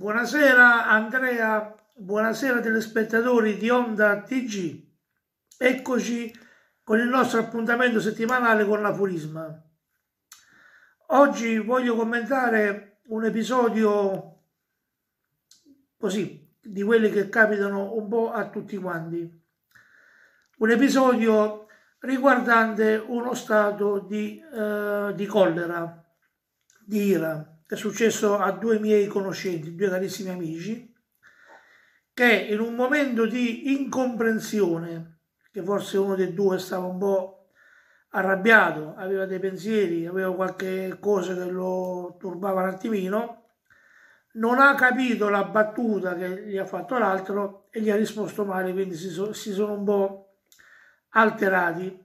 Buonasera Andrea, buonasera telespettatori di Onda TG. Eccoci con il nostro appuntamento settimanale con la l'aforisma. Oggi voglio commentare un episodio così, di quelli che capitano un po' a tutti quanti. Un episodio riguardante uno stato di, eh, di collera, di ira è successo a due miei conoscenti, due carissimi amici, che in un momento di incomprensione, che forse uno dei due stava un po' arrabbiato, aveva dei pensieri, aveva qualche cosa che lo turbava un attimino, non ha capito la battuta che gli ha fatto l'altro e gli ha risposto male, quindi si, so, si sono un po' alterati.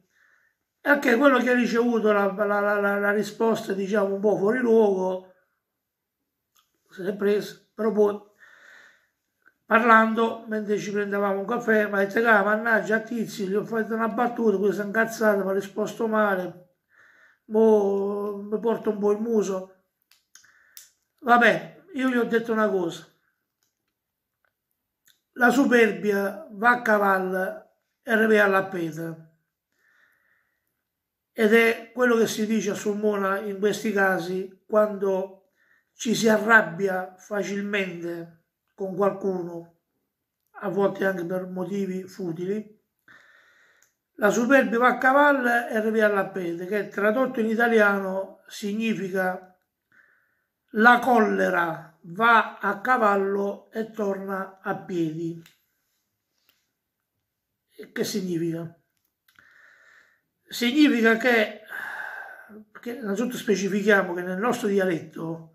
Anche quello che ha ricevuto la, la, la, la risposta, diciamo, un po' fuori luogo, preso, però poi parlando mentre ci prendevamo un caffè mi ha detto ah, mannaggia Tizi gli ho fatto una battuta questo è incazzato mi ha risposto male boh, mi porto un po' il muso vabbè io gli ho detto una cosa la superbia va a cavallo e arriva alla pedra. ed è quello che si dice a Sulmona in questi casi quando ci si arrabbia facilmente con qualcuno, a volte anche per motivi futili. La superbia va a cavallo e arriva alla pete, che tradotto in italiano significa la collera va a cavallo e torna a piedi. Che significa? Significa che, perché innanzitutto specifichiamo che nel nostro dialetto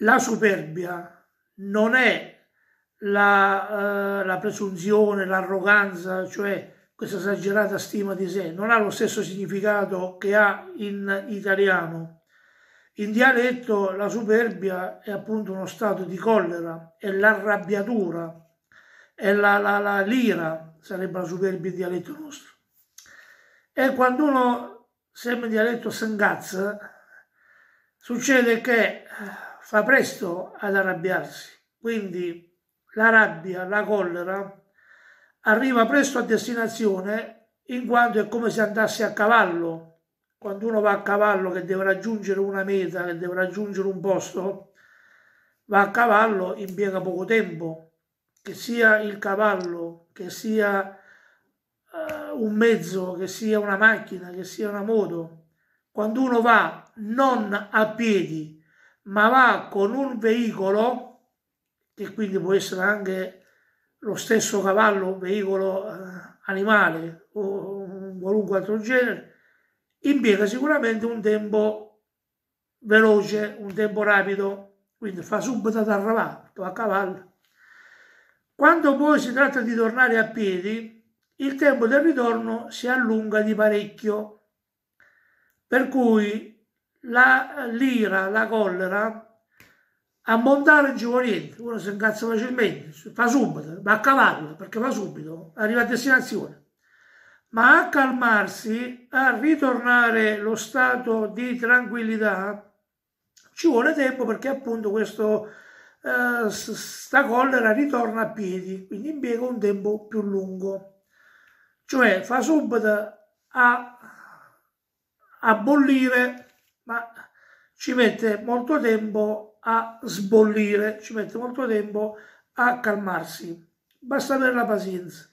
la superbia non è la, eh, la presunzione, l'arroganza, cioè questa esagerata stima di sé, non ha lo stesso significato che ha in italiano. In dialetto la superbia è appunto uno stato di collera, è l'arrabbiatura, è la, la, la lira, sarebbe la superbia in dialetto nostro. E quando uno sembra in dialetto s'ingazza, succede che fa presto ad arrabbiarsi, quindi la rabbia, la collera arriva presto a destinazione in quanto è come se andasse a cavallo. Quando uno va a cavallo che deve raggiungere una meta, che deve raggiungere un posto, va a cavallo, impiega poco tempo, che sia il cavallo, che sia uh, un mezzo, che sia una macchina, che sia una moto. Quando uno va non a piedi, ma va con un veicolo che quindi può essere anche lo stesso cavallo, un veicolo eh, animale o un qualunque altro genere, impiega sicuramente un tempo veloce, un tempo rapido, quindi fa subito ad arrivare a cavallo. Quando poi si tratta di tornare a piedi, il tempo del ritorno si allunga di parecchio, per cui la l'ira, la collera, a montare in niente, uno si incazza facilmente, fa subito, va a cavallo, perché va subito, arriva a destinazione. Ma a calmarsi, a ritornare lo stato di tranquillità, ci vuole tempo perché appunto questo, eh, sta collera ritorna a piedi, quindi impiega un tempo più lungo. Cioè fa subito a, a bollire ma ci mette molto tempo a sbollire, ci mette molto tempo a calmarsi. Basta avere la pazienza.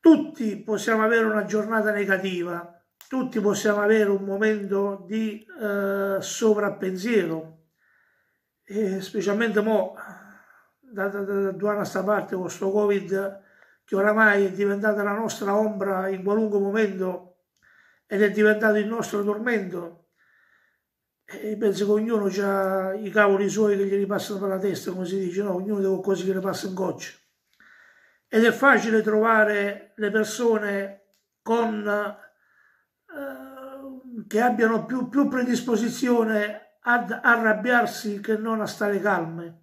Tutti possiamo avere una giornata negativa, tutti possiamo avere un momento di eh, sovrappensiero, e specialmente mo, da, da, da, da due anni a sta parte, questo Covid che oramai è diventata la nostra ombra in qualunque momento ed è diventato il nostro tormento. E penso che ognuno ha i cavoli suoi che gli passano per la testa, come si dice, no, ognuno deve cose che le passa in goccia. Ed è facile trovare le persone con, eh, che abbiano più, più predisposizione ad arrabbiarsi che non a stare calme.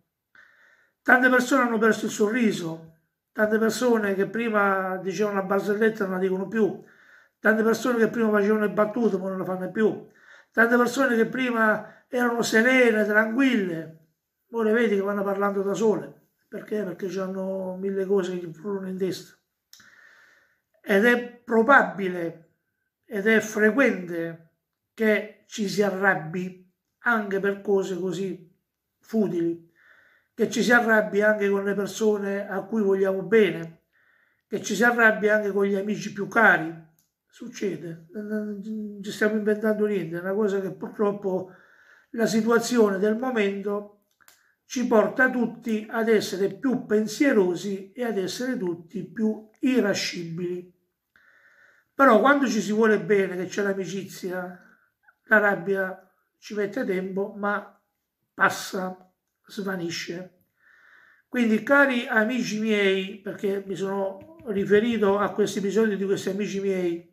Tante persone hanno perso il sorriso, tante persone che prima dicevano una barzelletta non la dicono più, tante persone che prima facevano le battute, ma non le fanno più, tante persone che prima erano serene, tranquille, ora vedi che vanno parlando da sole, perché? Perché hanno mille cose che gli furono in testa. Ed è probabile ed è frequente che ci si arrabbi anche per cose così futili, che ci si arrabbi anche con le persone a cui vogliamo bene, che ci si arrabbi anche con gli amici più cari, succede, non ci stiamo inventando niente, è una cosa che purtroppo la situazione del momento ci porta tutti ad essere più pensierosi e ad essere tutti più irascibili. Però quando ci si vuole bene, che c'è l'amicizia, la rabbia ci mette tempo, ma passa, svanisce. Quindi cari amici miei, perché mi sono riferito a questi episodi di questi amici miei,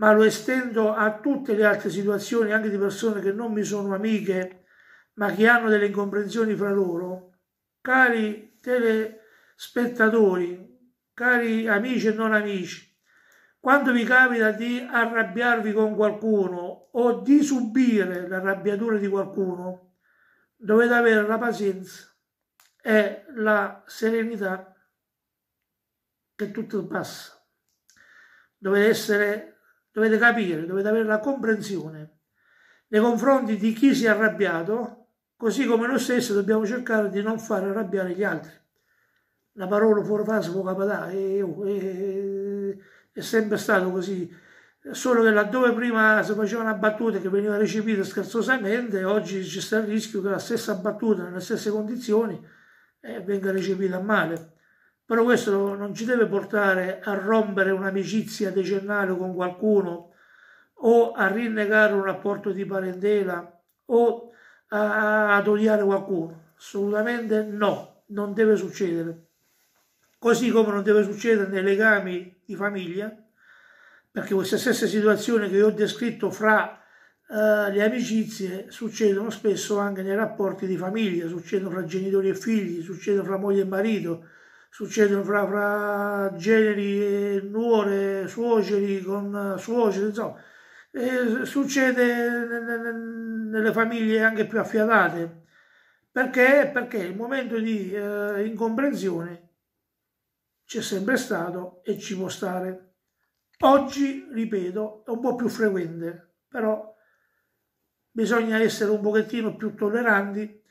ma lo estendo a tutte le altre situazioni, anche di persone che non mi sono amiche, ma che hanno delle incomprensioni fra loro. Cari telespettatori, cari amici e non amici, quando vi capita di arrabbiarvi con qualcuno o di subire l'arrabbiatura di qualcuno, dovete avere la pazienza e la serenità che tutto passa. Dovete essere dovete capire, dovete avere la comprensione nei confronti di chi si è arrabbiato, così come noi stessi dobbiamo cercare di non far arrabbiare gli altri. La parola fuori fase può capitare, è, è, è sempre stato così, solo che laddove prima si faceva una battuta che veniva recepita scherzosamente, oggi ci sta il rischio che la stessa battuta nelle stesse condizioni eh, venga recepita male però questo non ci deve portare a rompere un'amicizia decennale con qualcuno o a rinnegare un rapporto di parentela o a, ad odiare qualcuno. Assolutamente no, non deve succedere. Così come non deve succedere nei legami di famiglia, perché queste stesse situazioni che io ho descritto fra eh, le amicizie succedono spesso anche nei rapporti di famiglia, succedono fra genitori e figli, succedono fra moglie e marito, succedono fra, fra generi e nuore, suoceri con eh, suoceri, insomma, eh, succede nelle famiglie anche più affiatate. Perché? Perché il momento di eh, incomprensione c'è sempre stato e ci può stare. Oggi, ripeto, è un po' più frequente, però bisogna essere un pochettino più tolleranti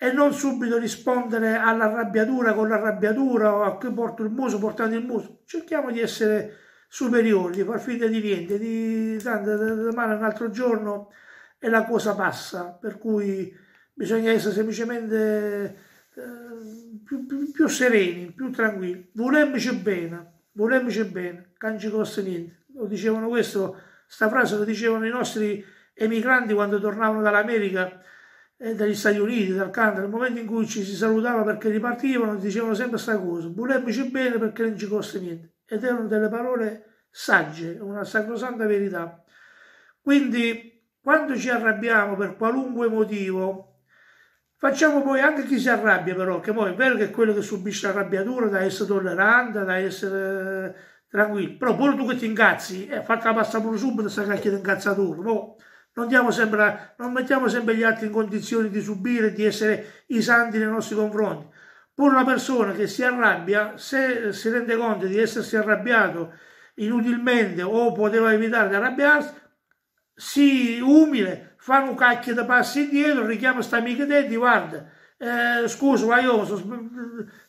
e non subito rispondere all'arrabbiatura con l'arrabbiatura o a chi porto il muso portando il muso. Cerchiamo di essere superiori, di far finta di niente, di tanto domani un altro giorno e la cosa passa, per cui bisogna essere semplicemente eh, più, più, più, sereni, più tranquilli. Volemmici bene, volemmici bene, non ci costa niente. Lo dicevano questo, sta frase lo dicevano i nostri emigranti quando tornavano dall'America eh, dagli Stati Uniti, dal Canada, nel momento in cui ci si salutava perché ripartivano, dicevano sempre questa cosa, volemici bene perché non ci costa niente. Ed erano delle parole sagge, una sacrosanta verità. Quindi quando ci arrabbiamo per qualunque motivo, facciamo poi anche chi si arrabbia però, che poi è vero che quello che subisce l'arrabbiatura, da essere tollerante, da essere eh, tranquillo, però pure tu che ti incazzi, eh, fatta la passa pure subito sta cacchia di incazzatura, no? non, sempre non mettiamo sempre gli altri in condizioni di subire, di essere i santi nei nostri confronti. Pure una persona che si arrabbia, se si rende conto di essersi arrabbiato inutilmente o poteva evitare di arrabbiarsi, si umile, fa un cacchio da passi indietro, richiama questa amica te e ti guarda, eh, scusa ma io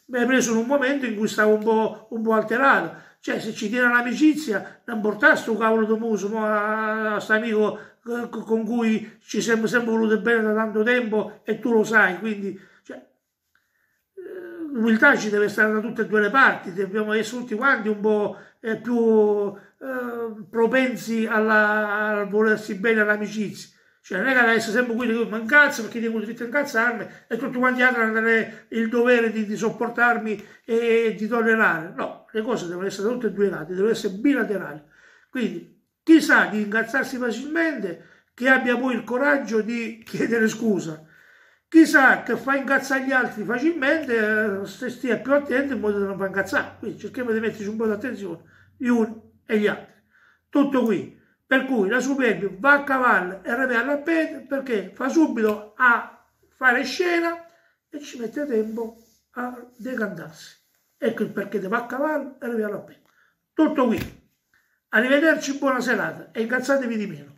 mi hai preso in un momento in cui stavo un po', un po alterato, cioè se ci tiene l'amicizia non portare sto cavolo di muso a, questo amico eh, con cui ci siamo sempre voluti bene da tanto tempo e tu lo sai, quindi cioè, eh, l'umiltà ci deve stare da tutte e due le parti, dobbiamo essere tutti quanti un po' eh, più propensi alla, a volersi bene all'amicizia. Cioè, non è che adesso sempre quelli che mi incazzo perché devo diritto a incazzarmi e tutti quanti altri hanno il dovere di, di, sopportarmi e di tollerare. No, le cose devono essere da tutte e due i lati, devono essere bilaterali. Quindi, chi sa di incazzarsi facilmente, che abbia poi il coraggio di chiedere scusa. Chi sa che fa incazzare gli altri facilmente, eh, se stia più attento in modo da non far incazzare. Quindi cerchiamo di metterci un po' di attenzione gli uni e gli altri. Tutto qui. Per cui la superbia va a cavallo e revela a pete perché fa subito a fare scena e ci mette tempo a decantarsi. Ecco il perché va a cavallo e revela a pete. Tutto qui. Arrivederci, buona serata e incazzatevi di meno.